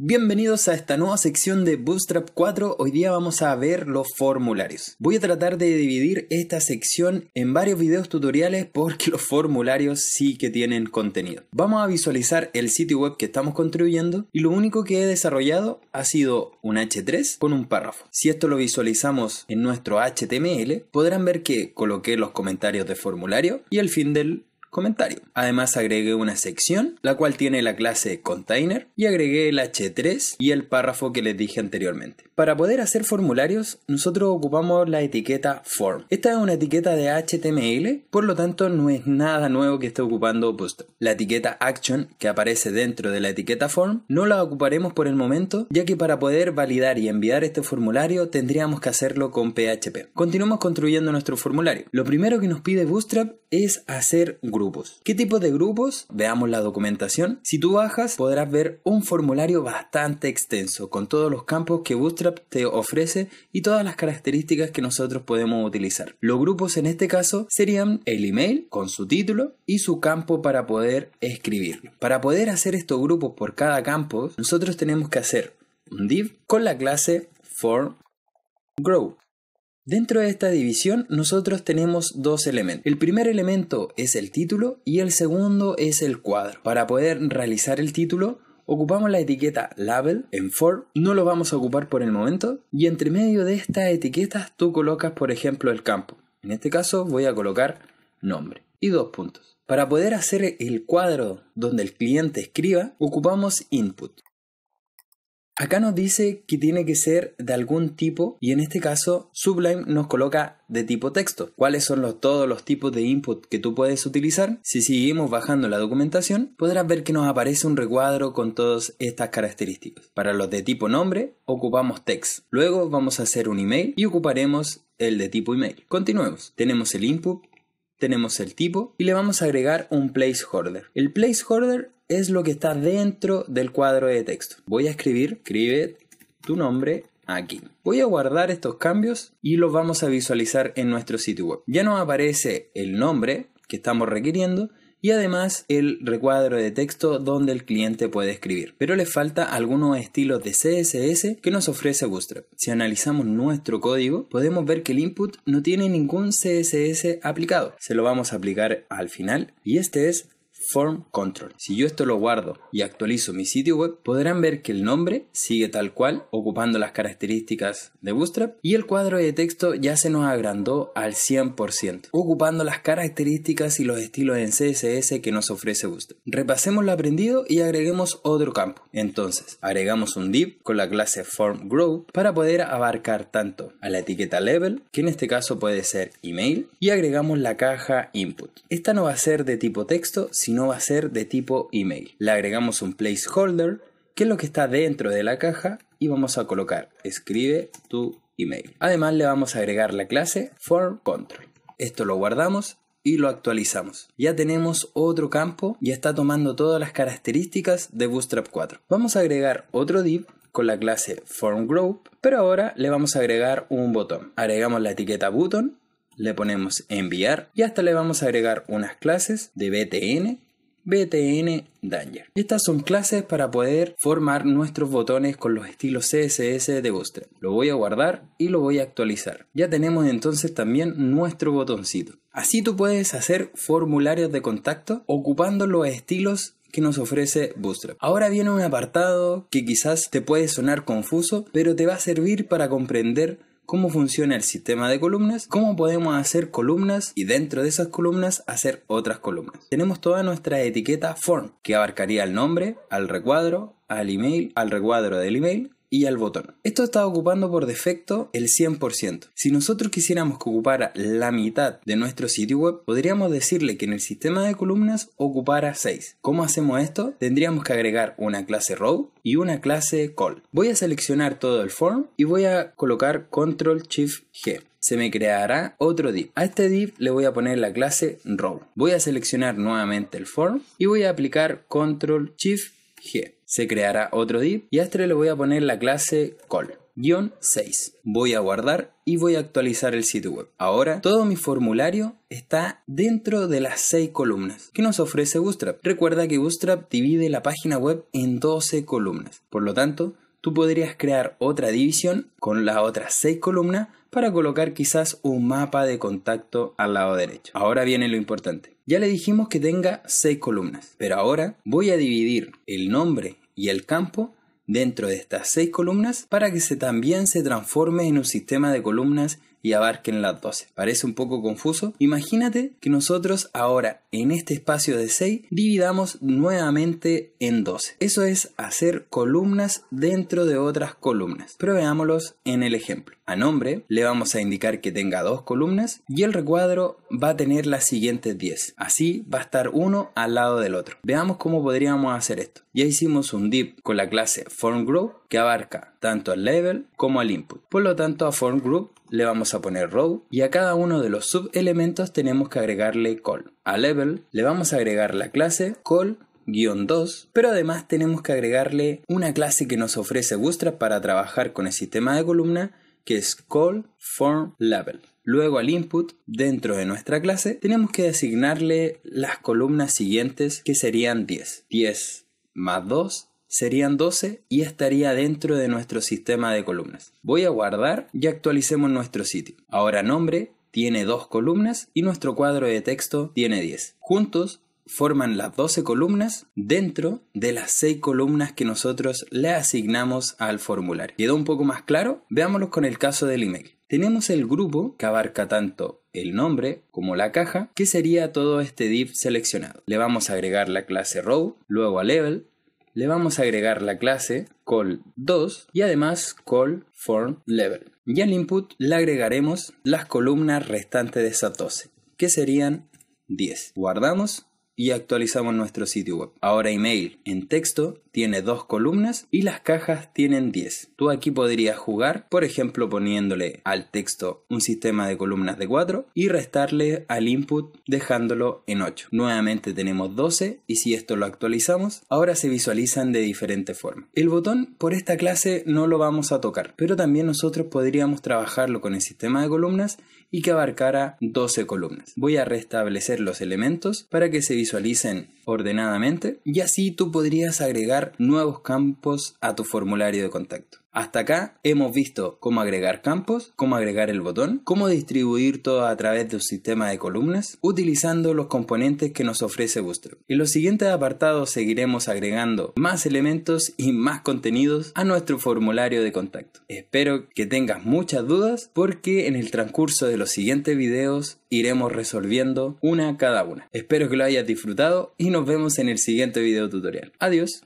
Bienvenidos a esta nueva sección de Bootstrap 4. Hoy día vamos a ver los formularios. Voy a tratar de dividir esta sección en varios videos tutoriales porque los formularios sí que tienen contenido. Vamos a visualizar el sitio web que estamos construyendo y lo único que he desarrollado ha sido un H3 con un párrafo. Si esto lo visualizamos en nuestro HTML, podrán ver que coloqué los comentarios de formulario y el fin del comentario. Además agregué una sección, la cual tiene la clase container, y agregué el h3 y el párrafo que les dije anteriormente. Para poder hacer formularios, nosotros ocupamos la etiqueta form. Esta es una etiqueta de HTML, por lo tanto no es nada nuevo que esté ocupando Bootstrap. La etiqueta action, que aparece dentro de la etiqueta form, no la ocuparemos por el momento, ya que para poder validar y enviar este formulario tendríamos que hacerlo con PHP. Continuamos construyendo nuestro formulario. Lo primero que nos pide Bootstrap es hacer ¿Qué tipo de grupos? Veamos la documentación. Si tú bajas podrás ver un formulario bastante extenso con todos los campos que Bootstrap te ofrece y todas las características que nosotros podemos utilizar. Los grupos en este caso serían el email con su título y su campo para poder escribirlo. Para poder hacer estos grupos por cada campo, nosotros tenemos que hacer un div con la clase form grow Dentro de esta división nosotros tenemos dos elementos. El primer elemento es el título y el segundo es el cuadro. Para poder realizar el título ocupamos la etiqueta label en Form. no lo vamos a ocupar por el momento, y entre medio de estas etiquetas tú colocas por ejemplo el campo. En este caso voy a colocar nombre y dos puntos. Para poder hacer el cuadro donde el cliente escriba, ocupamos input. Acá nos dice que tiene que ser de algún tipo y en este caso Sublime nos coloca de tipo texto. ¿Cuáles son todos los tipos de input que tú puedes utilizar? Si seguimos bajando la documentación, podrás ver que nos aparece un recuadro con todas estas características. Para los de tipo nombre, ocupamos text. Luego vamos a hacer un email y ocuparemos el de tipo email. Continuemos. Tenemos el input, tenemos el tipo y le vamos a agregar un placeholder. El placeholder es lo que está dentro del cuadro de texto. Voy a escribir, escribe tu nombre aquí. Voy a guardar estos cambios y los vamos a visualizar en nuestro sitio web. Ya nos aparece el nombre que estamos requiriendo y además el recuadro de texto donde el cliente puede escribir. Pero le falta algunos estilos de CSS que nos ofrece Bootstrap. Si analizamos nuestro código, podemos ver que el input no tiene ningún CSS aplicado. Se lo vamos a aplicar al final y este es Form Control. Si yo esto lo guardo y actualizo mi sitio web, podrán ver que el nombre sigue tal cual, ocupando las características de Bootstrap y el cuadro de texto ya se nos agrandó al 100%, ocupando las características y los estilos en CSS que nos ofrece Bootstrap. Repasemos lo aprendido y agreguemos otro campo. Entonces, agregamos un div con la clase Form Grow para poder abarcar tanto a la etiqueta level, que en este caso puede ser email, y agregamos la caja input. Esta no va a ser de tipo texto, no va a ser de tipo email. Le agregamos un placeholder, que es lo que está dentro de la caja, y vamos a colocar escribe tu email. Además le vamos a agregar la clase form control. Esto lo guardamos y lo actualizamos. Ya tenemos otro campo, ya está tomando todas las características de Bootstrap 4. Vamos a agregar otro div con la clase form group, pero ahora le vamos a agregar un botón. Agregamos la etiqueta button le ponemos enviar y hasta le vamos a agregar unas clases de btn BTN Danger. Estas son clases para poder formar nuestros botones con los estilos CSS de Bootstrap. Lo voy a guardar y lo voy a actualizar. Ya tenemos entonces también nuestro botoncito. Así tú puedes hacer formularios de contacto ocupando los estilos que nos ofrece Bootstrap. Ahora viene un apartado que quizás te puede sonar confuso, pero te va a servir para comprender cómo funciona el sistema de columnas, cómo podemos hacer columnas y dentro de esas columnas hacer otras columnas. Tenemos toda nuestra etiqueta form que abarcaría el nombre, al recuadro, al email, al recuadro del email, y al botón. Esto está ocupando por defecto el 100%. Si nosotros quisiéramos que ocupara la mitad de nuestro sitio web, podríamos decirle que en el sistema de columnas ocupara 6. ¿Cómo hacemos esto? Tendríamos que agregar una clase row y una clase call. Voy a seleccionar todo el form y voy a colocar control shift G se me creará otro div. A este div le voy a poner la clase row. Voy a seleccionar nuevamente el form y voy a aplicar control shift G. Se creará otro div y a este le voy a poner la clase call. 6. Voy a guardar y voy a actualizar el sitio web. Ahora todo mi formulario está dentro de las 6 columnas que nos ofrece Bootstrap. Recuerda que Bootstrap divide la página web en 12 columnas. Por lo tanto, tú podrías crear otra división con las otras seis columnas para colocar quizás un mapa de contacto al lado derecho. Ahora viene lo importante. Ya le dijimos que tenga seis columnas, pero ahora voy a dividir el nombre y el campo dentro de estas seis columnas para que se también se transforme en un sistema de columnas y abarquen las 12. Parece un poco confuso. Imagínate que nosotros ahora en este espacio de 6 dividamos nuevamente en 12. Eso es hacer columnas dentro de otras columnas. Pero veámoslos en el ejemplo. A nombre le vamos a indicar que tenga dos columnas y el recuadro va a tener las siguientes 10. Así va a estar uno al lado del otro. Veamos cómo podríamos hacer esto. Ya hicimos un div con la clase group que abarca tanto al level como al input. Por lo tanto, a group le vamos a poner row y a cada uno de los subelementos tenemos que agregarle call. A level le vamos a agregar la clase call 2, pero además tenemos que agregarle una clase que nos ofrece Bootstrap para trabajar con el sistema de columna, que es call form level. Luego al input, dentro de nuestra clase, tenemos que designarle las columnas siguientes, que serían 10. 10 más 2 serían 12 y estaría dentro de nuestro sistema de columnas. Voy a guardar y actualicemos nuestro sitio. Ahora nombre tiene dos columnas y nuestro cuadro de texto tiene 10. Juntos forman las 12 columnas dentro de las 6 columnas que nosotros le asignamos al formulario. ¿Quedó un poco más claro? Veámoslo con el caso del email. Tenemos el grupo que abarca tanto el nombre como la caja, que sería todo este div seleccionado. Le vamos a agregar la clase row, luego a level, le vamos a agregar la clase call 2 y además call form level. Y al input le agregaremos las columnas restantes de esa 12, que serían 10. Guardamos y actualizamos nuestro sitio web. Ahora email en texto tiene dos columnas y las cajas tienen 10. Tú aquí podrías jugar, por ejemplo, poniéndole al texto un sistema de columnas de 4 y restarle al input dejándolo en 8. Nuevamente tenemos 12 y si esto lo actualizamos, ahora se visualizan de diferente forma. El botón por esta clase no lo vamos a tocar, pero también nosotros podríamos trabajarlo con el sistema de columnas y que abarcara 12 columnas. Voy a restablecer los elementos para que se visualicen ordenadamente y así tú podrías agregar nuevos campos a tu formulario de contacto. Hasta acá hemos visto cómo agregar campos, cómo agregar el botón, cómo distribuir todo a través de un sistema de columnas utilizando los componentes que nos ofrece Bootstrap. En los siguientes apartados seguiremos agregando más elementos y más contenidos a nuestro formulario de contacto. Espero que tengas muchas dudas porque en el transcurso de los siguientes videos iremos resolviendo una a cada una. Espero que lo hayas disfrutado y nos vemos en el siguiente video tutorial. Adiós.